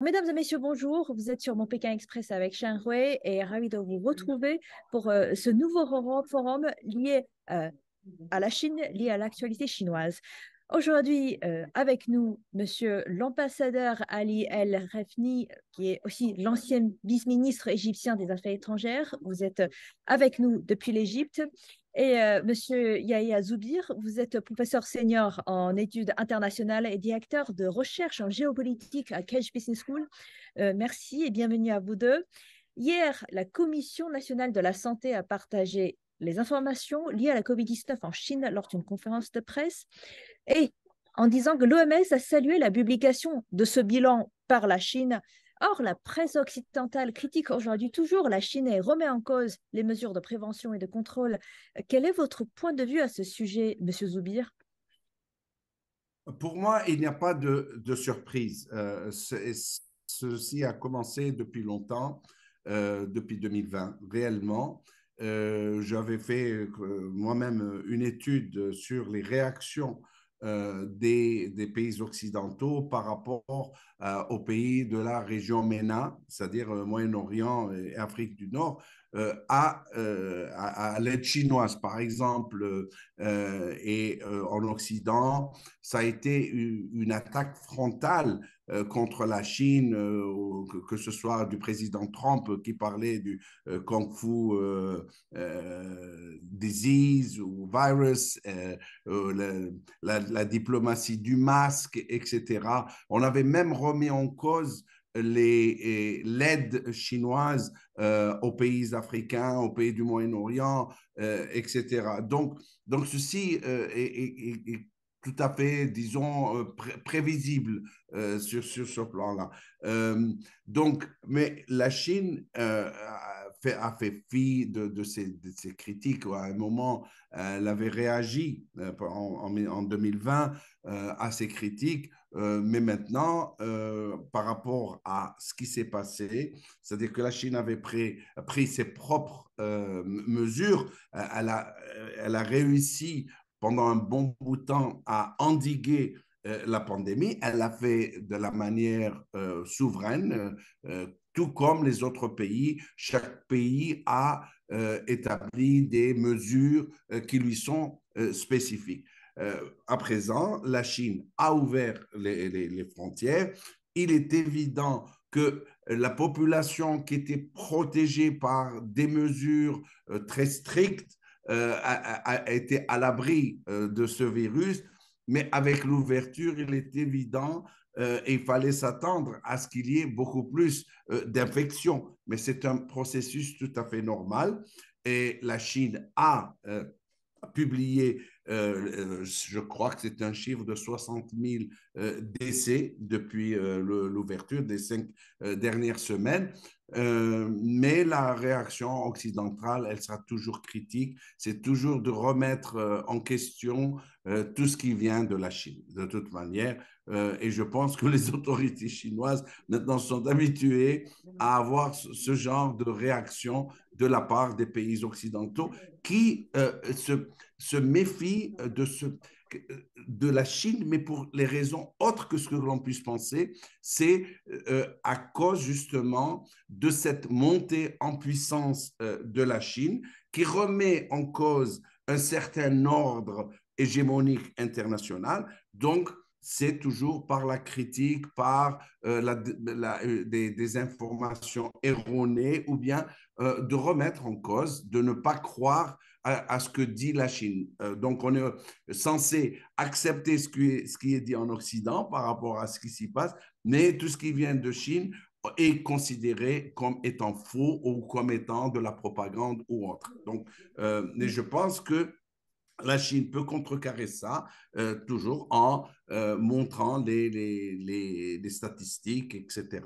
Mesdames et messieurs, bonjour. Vous êtes sur mon Pékin Express avec Shen Hui et ravi de vous retrouver pour euh, ce nouveau forum lié euh, à la Chine, lié à l'actualité chinoise. Aujourd'hui, euh, avec nous, monsieur l'ambassadeur Ali El Refni, qui est aussi l'ancien vice-ministre égyptien des Affaires étrangères. Vous êtes avec nous depuis l'Égypte et euh, Monsieur Yahya Zoubir, vous êtes professeur senior en études internationales et directeur de recherche en géopolitique à Cage Business School. Euh, merci et bienvenue à vous deux. Hier, la Commission nationale de la santé a partagé les informations liées à la COVID-19 en Chine lors d'une conférence de presse et en disant que l'OMS a salué la publication de ce bilan par la Chine Or, la presse occidentale critique aujourd'hui toujours la Chine et remet en cause les mesures de prévention et de contrôle. Quel est votre point de vue à ce sujet, Monsieur Zoubir Pour moi, il n'y a pas de, surprise. Euh, ceci a commencé depuis longtemps, euh, depuis 2020, réellement. Euh, j'avais fait moi-même une étude sur les réactions euh, des, pays occidentaux par rapport euh, aux pays de la région MENA, c'est-à-dire euh, Moyen-Orient et Afrique du Nord, euh, euh, à, à, l'aide chinoise, par exemple, euh, et en Occident, ça a été une, attaque frontale contre la Chine, que, ce soit du président Trump qui parlait du Kung Fu disease ou virus, la, diplomatie du masque, etc. On avait même remis en cause l'aide chinoise euh, aux pays africains, aux pays du Moyen-Orient, euh, etc. Donc, donc ceci euh, est, tout à fait, disons, prévisible sur, sur ce plan-là. donc, mais la Chine a fait fi de, de, ces, critiques. À un moment, euh, elle avait réagi euh, en, en 2020 euh, à ces critiques, mais maintenant, par rapport à ce qui s'est passé, c'est-à-dire que la Chine avait pris, ses propres mesures, elle a, elle a réussi pendant un bon bout de temps à endiguer la pandémie. Elle l'a fait de la manière souveraine, tout comme les autres pays. Chaque pays a euh, établi des mesures euh, qui lui sont euh, spécifiques. à présent, la Chine a ouvert les, frontières. Il est évident que la population qui était protégée par des mesures très strictes a, a, été à l'abri de ce virus. Mais avec l'ouverture, il est évident euh, il fallait s'attendre à ce qu'il y ait beaucoup plus euh, d'infections. Mais c'est un processus tout à fait normal et la Chine a euh, publié euh, euh, je crois que c'est un chiffre de 60 000 euh, décès depuis l'ouverture des cinq dernières semaines. mais la réaction occidentale, elle sera toujours critique. C'est toujours de remettre en question tout ce qui vient de la Chine, de toute manière. et je pense que les autorités chinoises maintenant sont habituées à avoir ce genre de réaction de la part des pays occidentaux qui euh, se, méfient de, ce, euh, de la Chine, mais pour les raisons autres que ce que l'on puisse penser, c'est euh, à cause justement de cette montée en puissance de la Chine qui remet en cause un certain ordre hégémonique international. Donc, c'est toujours par la critique, par la, des, des, informations erronées ou bien euh, de remettre en cause, de ne pas croire à, ce que dit la Chine. Euh, donc, on est censé accepter ce qui, est, dit en Occident par rapport à ce qui s'y passe, mais tout ce qui vient de Chine est considéré comme étant faux ou comme étant de la propagande ou autre. Donc, euh, mais je pense que la Chine peut contrecarrer ça toujours en montrant les, statistiques, etc.,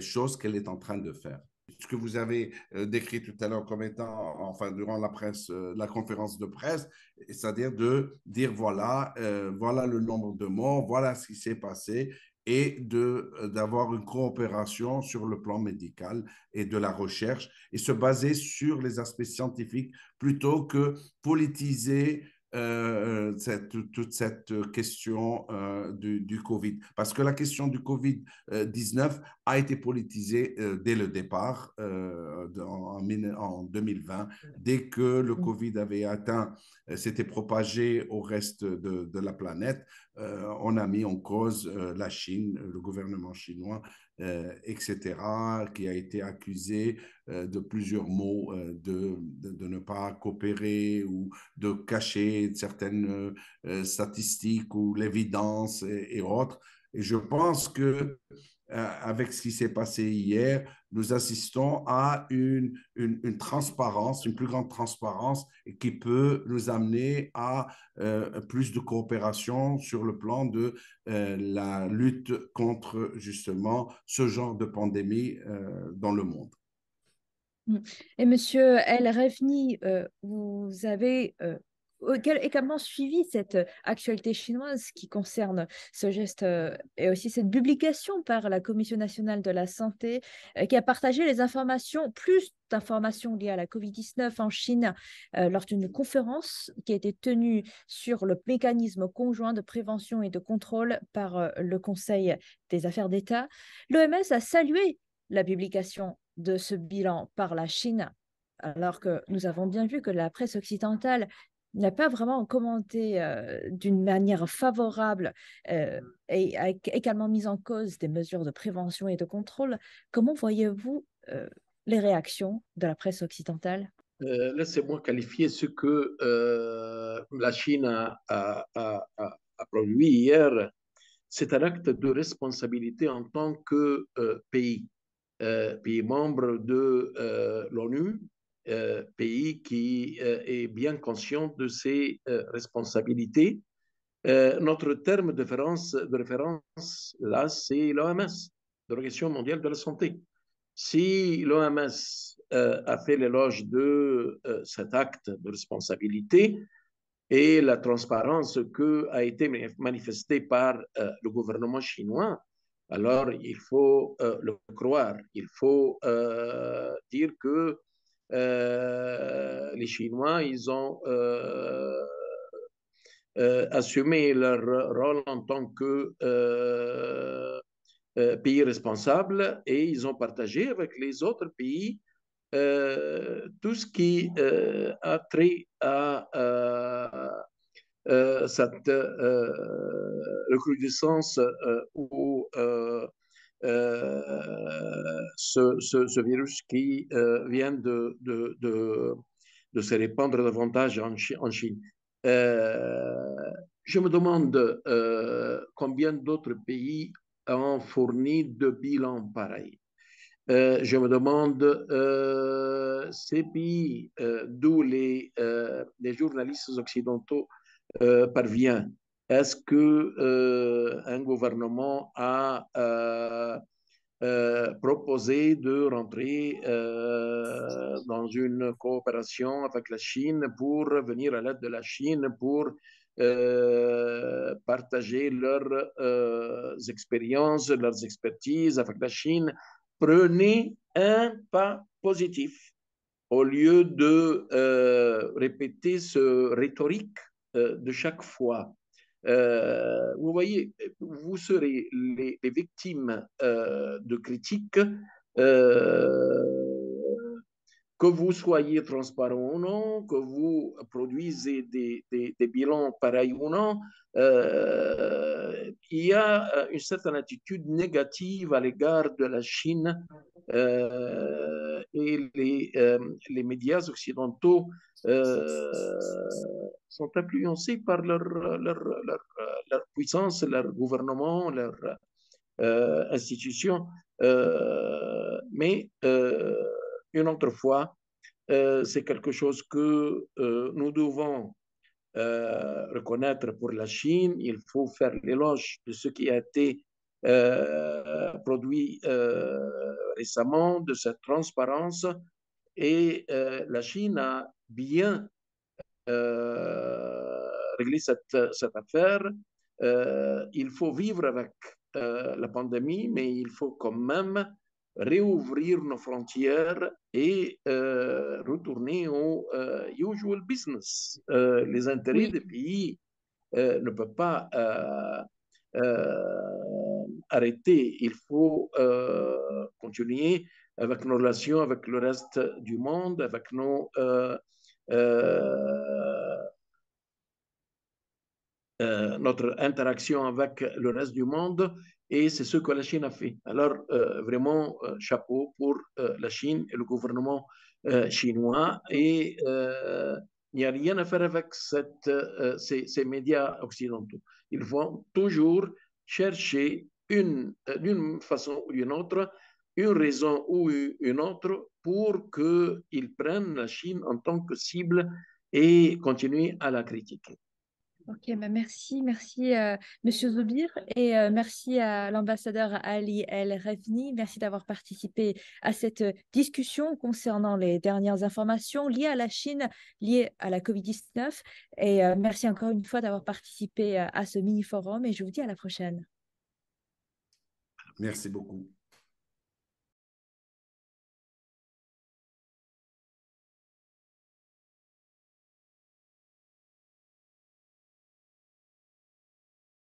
chose qu'elle est en train de faire ce que vous avez euh, décrit tout à l'heure comme étant, enfin, durant la presse, euh, la conférence de presse, c'est-à-dire de dire voilà, euh, voilà le nombre de morts, voilà ce qui s'est passé et d'avoir une coopération sur le plan médical et de la recherche et se baser sur les aspects scientifiques plutôt que politiser euh, toute cette question euh, du, Covid. Parce que la question du Covid-19 euh, a été politisée dès le départ, en, 2020, dès que le mmh. Covid avait atteint, s'était propagé au reste de la planète. Euh, on a mis en cause euh, la Chine, euh, le gouvernement chinois, etc., qui a été accusé de plusieurs mots de, ne pas coopérer ou de cacher certaines statistiques ou l'évidence et, autres. Et je pense que euh, avec ce qui s'est passé hier, nous assistons à une, une, transparence, une plus grande transparence qui peut nous amener à euh, plus de coopération sur le plan de euh, la lutte contre justement ce genre de pandémie dans le monde. Mm. Et Monsieur El Refni, vous avez comment suivi cette euh, actualité chinoise qui concerne ce geste euh, et aussi cette publication par la Commission nationale de la santé euh, qui a partagé les informations, plus d'informations liées à la COVID-19 en Chine lors d'une conférence qui a été tenue sur le mécanisme conjoint de prévention et de contrôle par le Conseil des affaires d'État. L'OMS a salué la publication de ce bilan par la Chine alors que nous avons bien vu que la presse occidentale n'a pas vraiment commenté d'une manière favorable mmh. et a également mis en cause des mesures de prévention et de contrôle. Comment voyez-vous les réactions de la presse occidentale Laissez-moi qualifier ce que la Chine a, a, produit hier. C'est un acte de responsabilité en tant que pays, pays membre de l'ONU, euh, pays qui euh, est bien conscient de ses euh, responsabilités. notre terme de référence, de référence là, c'est l'OMS, l'Organisation mondiale de la santé. Si l'OMS a fait l'éloge de cet acte de responsabilité et la transparence que a été manifestée par le gouvernement chinois, alors il faut le croire, il faut dire que euh, les Chinois, ils ont euh, euh, assumé leur rôle en tant que pays responsable et ils ont partagé avec les autres pays tout ce qui a trait à, euh, à cette recrudescence ou euh, euh, ce, virus qui euh, vient de, de, de, se répandre davantage en, en Chine. je me demande combien d'autres pays ont fourni de bilans pareils. je me demande ces pays d'où les, les, journalistes occidentaux parviennent est-ce que euh, un gouvernement a euh, euh, proposé de rentrer dans une coopération avec la Chine pour venir à l'aide de la Chine pour partager leurs expériences, leurs expertises avec la Chine Prenez un pas positif au lieu de répéter ce rhétorique de chaque fois. Euh, vous voyez, vous serez les, victimes euh, de critiques. Euh, que vous soyez transparent ou non, que vous produisez des, bilans pareils ou non, euh, il y a euh, une certaine attitude négative à l'égard de la Chine euh, et les, médias occidentaux sont influencés par leur, leur, leur, puissance, leur gouvernement, leur institution, mais une autre fois, euh, c'est quelque chose que euh, nous devons euh, reconnaître pour la Chine. Il faut faire l'éloge de ce qui a été produit récemment, de cette transparence. Et la Chine a bien réglé cette, cette affaire. il faut vivre avec la pandémie, mais il faut quand même réouvrir nos frontières et euh, retourner au euh, usual business. Euh, les intérêts des pays ne peuvent pas arrêter. Il faut continuer avec nos relations avec le reste du monde, avec nos euh, notre interaction avec le reste du monde et c'est ce que la Chine a fait. Alors, euh, vraiment, euh, chapeau pour la Chine et le gouvernement chinois. Et il n'y a rien à faire avec ces, médias occidentaux. Ils vont toujours chercher d'une façon ou d'une autre une raison ou une autre pour qu'ils prennent la Chine en tant que cible et continuent à la critiquer. Ok, bah, merci, merci euh, Monsieur Zoubir et euh, merci à l'ambassadeur Ali El revni Merci d'avoir participé à cette discussion concernant les dernières informations liées à la Chine, liées à la COVID-19. Et euh, merci encore une fois d'avoir participé à ce mini-forum et je vous dis à la prochaine. Merci beaucoup.